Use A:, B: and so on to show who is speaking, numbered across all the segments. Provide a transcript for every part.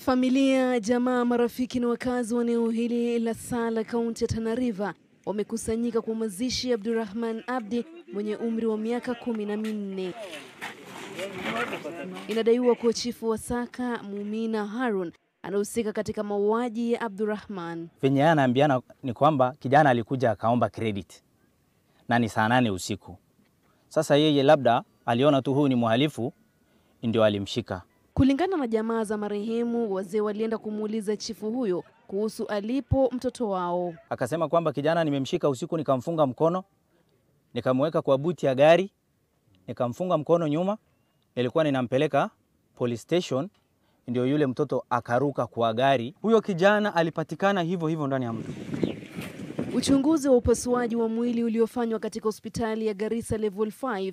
A: Familia, jamaa, marafiki na wakazi wa eneo hili la Sala, kaunti ya Tana River wamekusanyika kwa mazishi ya Abdurahman Abdi mwenye umri wa miaka kumi na minne. Inadaiwa kuwa chifu wa Saka Mumina Harun anahusika katika mauaji ya Abdurahman.
B: Venye yeye anaambiana ni kwamba kijana alikuja akaomba credit na ni saa nane usiku. Sasa yeye labda aliona tu huyu ni mhalifu, ndio alimshika
A: Kulingana na jamaa za marehemu, wazee walienda kumuuliza chifu huyo kuhusu alipo mtoto wao.
B: Akasema kwamba kijana nimemshika usiku, nikamfunga mkono, nikamweka kwa buti ya gari, nikamfunga mkono nyuma, nilikuwa ninampeleka police station, ndio yule mtoto akaruka kwa gari. Huyo kijana alipatikana hivyo hivyo ndani ya mtu
A: Uchunguzi wa upasuaji wa mwili uliofanywa katika hospitali ya Garissa Level 5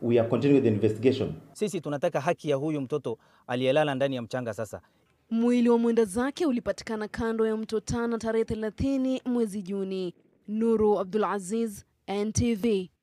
B: we are continuing the investigation. Sisi tunataka haki ya huyu mtoto aliyelala ndani ya mchanga sasa.
A: Mwili wa mwenda zake ulipatikana kando ya mto Tana tarehe 30 mwezi Juni. Nuru Abdul Aziz, NTV.